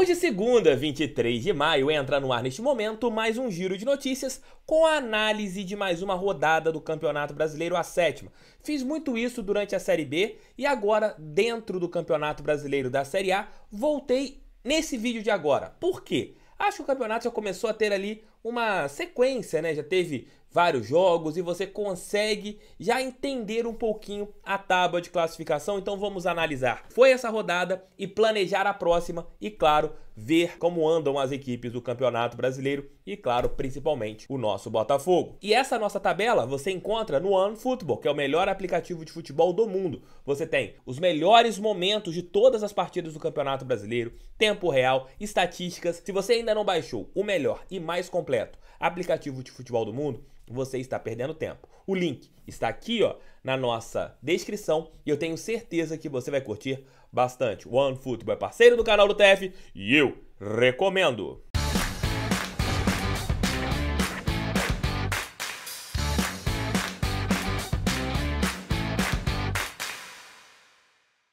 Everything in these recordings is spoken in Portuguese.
Hoje, é segunda, 23 de maio, entra no ar neste momento mais um giro de notícias com a análise de mais uma rodada do Campeonato Brasileiro, a sétima. Fiz muito isso durante a Série B e agora, dentro do Campeonato Brasileiro da Série A, voltei nesse vídeo de agora. Por quê? Acho que o campeonato já começou a ter ali uma sequência, né? Já teve vários jogos e você consegue já entender um pouquinho a tábua de classificação. Então vamos analisar. Foi essa rodada e planejar a próxima e claro, ver como andam as equipes do Campeonato Brasileiro e, claro, principalmente o nosso Botafogo. E essa nossa tabela você encontra no Football, que é o melhor aplicativo de futebol do mundo. Você tem os melhores momentos de todas as partidas do Campeonato Brasileiro, tempo real, estatísticas. Se você ainda não baixou o melhor e mais completo aplicativo de futebol do mundo, você está perdendo tempo. O link está aqui ó, na nossa descrição e eu tenho certeza que você vai curtir bastante. OneFootball é parceiro do canal do TF e eu recomendo.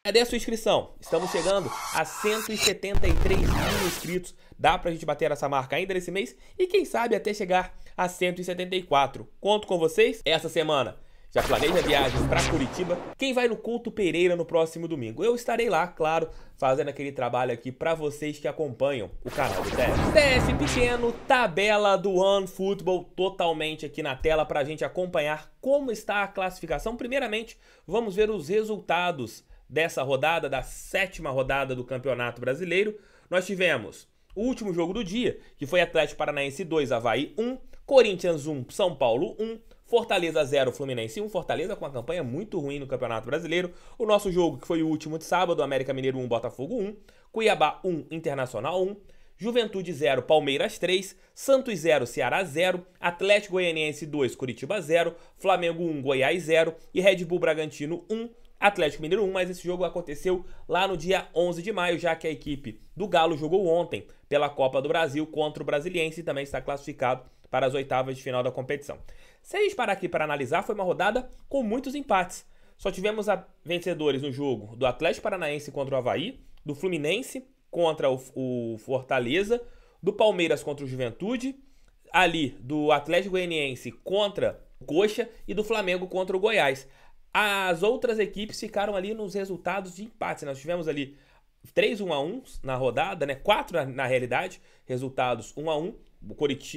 Cadê a sua inscrição? Estamos chegando a 173 mil inscritos. Dá pra gente bater essa marca ainda nesse mês e quem sabe até chegar a 174. Conto com vocês essa semana. Já planeja viagens para Curitiba? Quem vai no Culto Pereira no próximo domingo? Eu estarei lá, claro, fazendo aquele trabalho aqui para vocês que acompanham o canal do TF. TF pequeno, tabela do One Football totalmente aqui na tela para a gente acompanhar como está a classificação. Primeiramente, vamos ver os resultados dessa rodada, da sétima rodada do Campeonato Brasileiro, nós tivemos o último jogo do dia, que foi Atlético Paranaense 2, Havaí 1, Corinthians 1, São Paulo 1, Fortaleza 0, Fluminense 1. Fortaleza com uma campanha muito ruim no Campeonato Brasileiro. O nosso jogo, que foi o último de sábado, América Mineiro 1, Botafogo 1, Cuiabá 1, Internacional 1, Juventude 0, Palmeiras 3, Santos 0, Ceará 0, Atlético Goianiense 2, Curitiba 0, Flamengo 1, Goiás 0 e Red Bull Bragantino 1, Atlético Mineiro 1, mas esse jogo aconteceu lá no dia 11 de maio, já que a equipe do Galo jogou ontem pela Copa do Brasil contra o Brasiliense e também está classificado para as oitavas de final da competição. Se a gente parar aqui para analisar, foi uma rodada com muitos empates. Só tivemos vencedores no jogo do Atlético Paranaense contra o Havaí, do Fluminense contra o, o Fortaleza, do Palmeiras contra o Juventude, ali do Atlético Goianiense contra o Coxa e do Flamengo contra o Goiás. As outras equipes ficaram ali nos resultados de empate. Né? Nós tivemos ali 3 1 a 1 na rodada, né? 4 na, na realidade, resultados 1 a 1,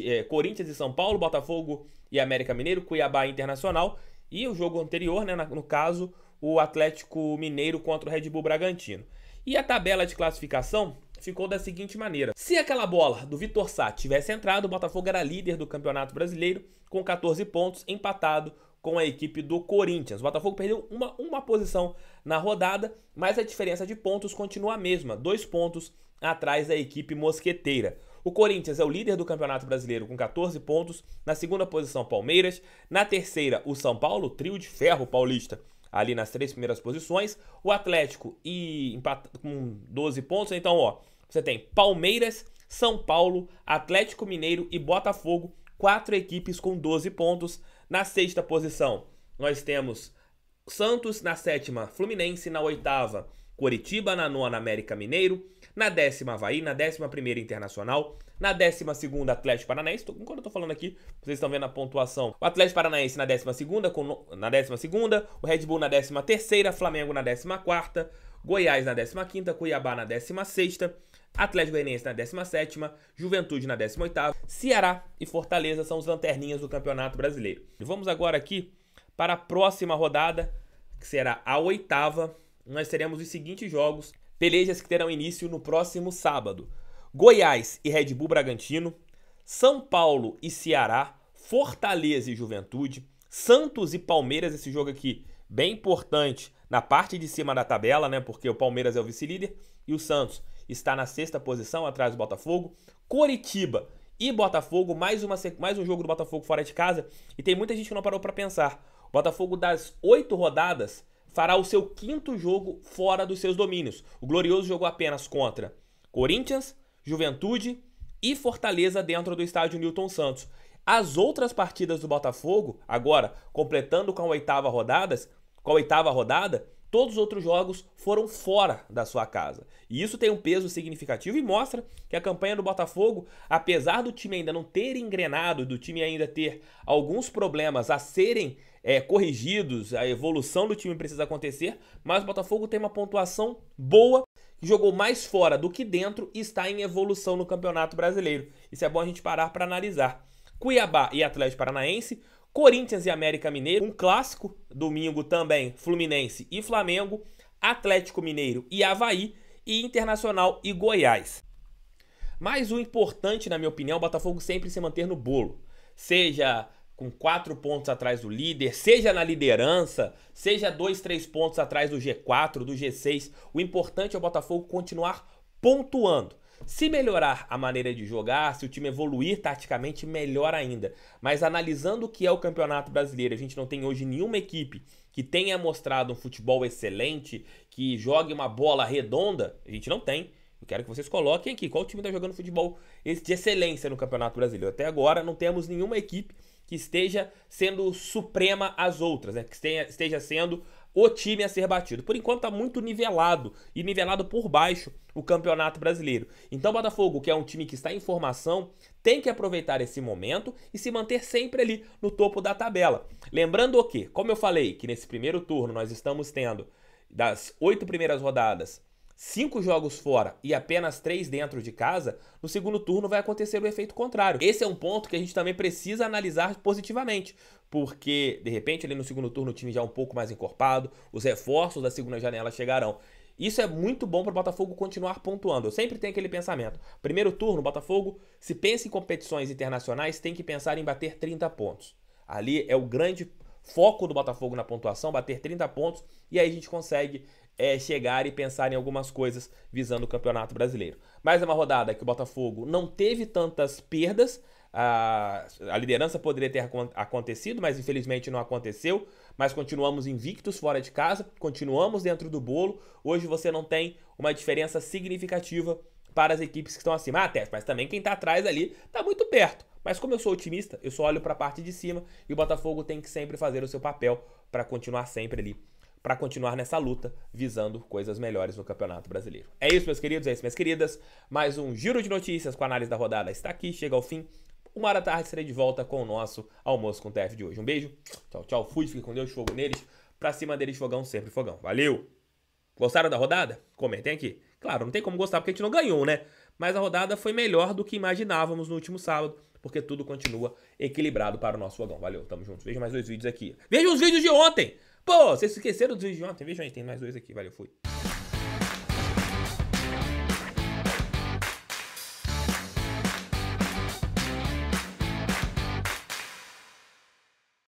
é, Corinthians e São Paulo, Botafogo e América Mineiro, Cuiabá e Internacional e o jogo anterior, né, no caso, o Atlético Mineiro contra o Red Bull Bragantino. E a tabela de classificação ficou da seguinte maneira: se aquela bola do Vitor Sá tivesse entrado, o Botafogo era líder do Campeonato Brasileiro com 14 pontos, empatado com a equipe do Corinthians. O Botafogo perdeu uma, uma posição na rodada, mas a diferença de pontos continua a mesma, dois pontos atrás da equipe mosqueteira. O Corinthians é o líder do Campeonato Brasileiro com 14 pontos, na segunda posição Palmeiras, na terceira o São Paulo, trio de ferro paulista, ali nas três primeiras posições, o Atlético e com 12 pontos, então ó, você tem Palmeiras, São Paulo, Atlético Mineiro e Botafogo quatro equipes com 12 pontos. Na sexta posição, nós temos Santos, na sétima, Fluminense, na oitava, Coritiba, na nona, América Mineiro, na décima, Havaí, na décima primeira, Internacional, na décima segunda, Atlético Paranaense. Enquanto eu tô falando aqui, vocês estão vendo a pontuação. O Atlético Paranaense na décima segunda, com, na décima segunda, o Red Bull na décima terceira, Flamengo na décima quarta, Goiás na décima quinta, Cuiabá na décima sexta, Atlético Goianiense na 17ª, Juventude na 18ª, Ceará e Fortaleza são os lanterninhas do Campeonato Brasileiro. E vamos agora aqui para a próxima rodada, que será a oitava. Nós teremos os seguintes jogos, pelejas que terão início no próximo sábado. Goiás e Red Bull Bragantino, São Paulo e Ceará, Fortaleza e Juventude, Santos e Palmeiras, esse jogo aqui bem importante na parte de cima da tabela, né? Porque o Palmeiras é o vice-líder e o Santos está na sexta posição, atrás do Botafogo. Coritiba e Botafogo, mais, uma, mais um jogo do Botafogo fora de casa. E tem muita gente que não parou para pensar. O Botafogo das oito rodadas fará o seu quinto jogo fora dos seus domínios. O Glorioso jogou apenas contra Corinthians, Juventude e Fortaleza dentro do estádio Newton Santos. As outras partidas do Botafogo, agora completando com a oitava rodadas, com a oitava rodada, Todos os outros jogos foram fora da sua casa. E isso tem um peso significativo e mostra que a campanha do Botafogo, apesar do time ainda não ter engrenado, do time ainda ter alguns problemas a serem é, corrigidos, a evolução do time precisa acontecer, mas o Botafogo tem uma pontuação boa, jogou mais fora do que dentro e está em evolução no Campeonato Brasileiro. Isso é bom a gente parar para analisar. Cuiabá e Atlético Paranaense Corinthians e América Mineiro, um clássico, domingo também Fluminense e Flamengo, Atlético Mineiro e Havaí e Internacional e Goiás. Mas o importante, na minha opinião, é o Botafogo sempre se manter no bolo. Seja com quatro pontos atrás do líder, seja na liderança, seja dois, três pontos atrás do G4, do G6. O importante é o Botafogo continuar pontuando. Se melhorar a maneira de jogar, se o time evoluir taticamente, melhor ainda. Mas analisando o que é o Campeonato Brasileiro, a gente não tem hoje nenhuma equipe que tenha mostrado um futebol excelente, que jogue uma bola redonda, a gente não tem. Eu quero que vocês coloquem aqui qual time está jogando futebol de excelência no Campeonato Brasileiro. Até agora não temos nenhuma equipe que esteja sendo suprema às outras, né? que esteja, esteja sendo o time a ser batido. Por enquanto tá muito nivelado e nivelado por baixo o Campeonato Brasileiro. Então o Botafogo, que é um time que está em formação, tem que aproveitar esse momento e se manter sempre ali no topo da tabela. Lembrando o que, como eu falei, que nesse primeiro turno nós estamos tendo das oito primeiras rodadas cinco jogos fora e apenas três dentro de casa, no segundo turno vai acontecer o efeito contrário. Esse é um ponto que a gente também precisa analisar positivamente, porque de repente ali no segundo turno o time já é um pouco mais encorpado, os reforços da segunda janela chegarão. Isso é muito bom para o Botafogo continuar pontuando. Eu sempre tenho aquele pensamento. Primeiro turno, o Botafogo, se pensa em competições internacionais, tem que pensar em bater 30 pontos. Ali é o grande foco do Botafogo na pontuação, bater 30 pontos, e aí a gente consegue é, chegar e pensar em algumas coisas visando o Campeonato Brasileiro. Mais uma rodada que o Botafogo não teve tantas perdas. A, a liderança poderia ter acontecido, mas infelizmente não aconteceu. Mas continuamos invictos fora de casa, continuamos dentro do bolo. Hoje você não tem uma diferença significativa para as equipes que estão acima. Ah, Tef, mas também quem está atrás ali está muito perto. Mas como eu sou otimista, eu só olho para a parte de cima e o Botafogo tem que sempre fazer o seu papel para continuar sempre ali para continuar nessa luta, visando coisas melhores no Campeonato Brasileiro. É isso, meus queridos, é isso, minhas queridas. Mais um giro de notícias com a análise da rodada está aqui, chega ao fim. Uma hora da tarde serei de volta com o nosso almoço com o TF de hoje. Um beijo, tchau, tchau, fui, fique com Deus, fogo neles. Pra cima deles, fogão, sempre fogão. Valeu! Gostaram da rodada? Comentem aqui. Claro, não tem como gostar porque a gente não ganhou, né? Mas a rodada foi melhor do que imaginávamos no último sábado porque tudo continua equilibrado para o nosso vagão. Valeu, tamo junto. Veja mais dois vídeos aqui. Veja os vídeos de ontem! Pô, vocês esqueceram dos vídeos de ontem? Veja aí, tem mais dois aqui. Valeu, fui.